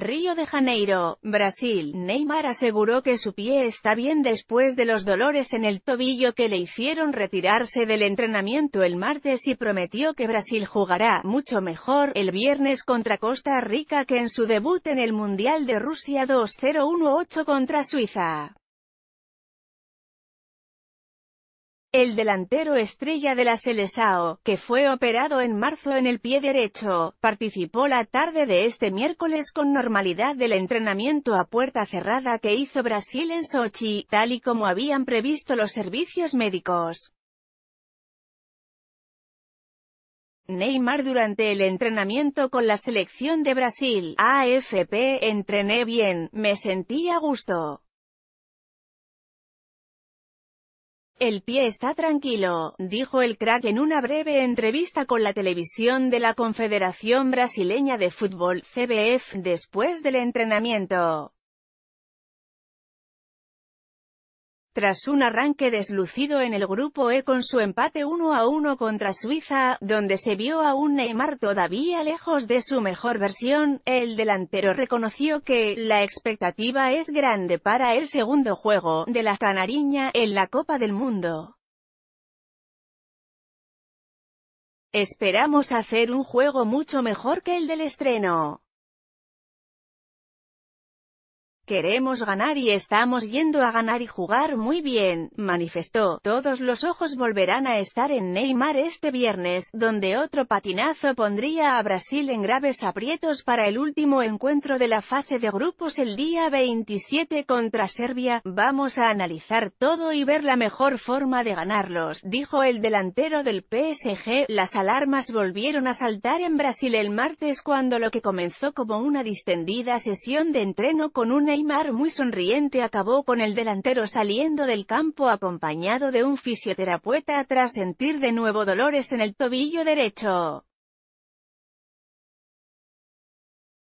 Río de Janeiro, Brasil. Neymar aseguró que su pie está bien después de los dolores en el tobillo que le hicieron retirarse del entrenamiento el martes y prometió que Brasil jugará mucho mejor el viernes contra Costa Rica que en su debut en el Mundial de Rusia 2018 contra Suiza. El delantero estrella de la Selesao, que fue operado en marzo en el pie derecho, participó la tarde de este miércoles con normalidad del entrenamiento a puerta cerrada que hizo Brasil en Sochi, tal y como habían previsto los servicios médicos. Neymar durante el entrenamiento con la selección de Brasil, AFP, entrené bien, me sentí a gusto. El pie está tranquilo, dijo el crack en una breve entrevista con la televisión de la Confederación Brasileña de Fútbol, CBF, después del entrenamiento. Tras un arranque deslucido en el grupo E con su empate 1 a 1 contra Suiza, donde se vio a un Neymar todavía lejos de su mejor versión, el delantero reconoció que la expectativa es grande para el segundo juego de la Canariña en la Copa del Mundo. Esperamos hacer un juego mucho mejor que el del estreno. Queremos ganar y estamos yendo a ganar y jugar muy bien, manifestó. Todos los ojos volverán a estar en Neymar este viernes, donde otro patinazo pondría a Brasil en graves aprietos para el último encuentro de la fase de grupos el día 27 contra Serbia. Vamos a analizar todo y ver la mejor forma de ganarlos, dijo el delantero del PSG. Las alarmas volvieron a saltar en Brasil el martes cuando lo que comenzó como una distendida sesión de entreno con una Neymar muy sonriente acabó con el delantero saliendo del campo acompañado de un fisioterapeuta tras sentir de nuevo dolores en el tobillo derecho.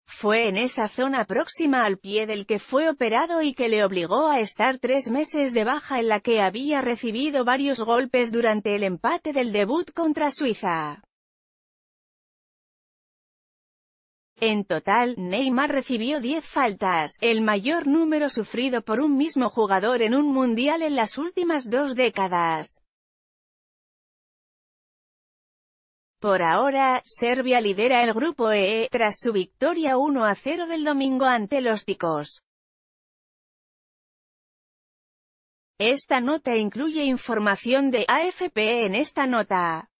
Fue en esa zona próxima al pie del que fue operado y que le obligó a estar tres meses de baja en la que había recibido varios golpes durante el empate del debut contra Suiza. En total, Neymar recibió 10 faltas, el mayor número sufrido por un mismo jugador en un mundial en las últimas dos décadas. Por ahora, Serbia lidera el grupo E, tras su victoria 1 a 0 del domingo ante los ticos. Esta nota incluye información de AFP e en esta nota.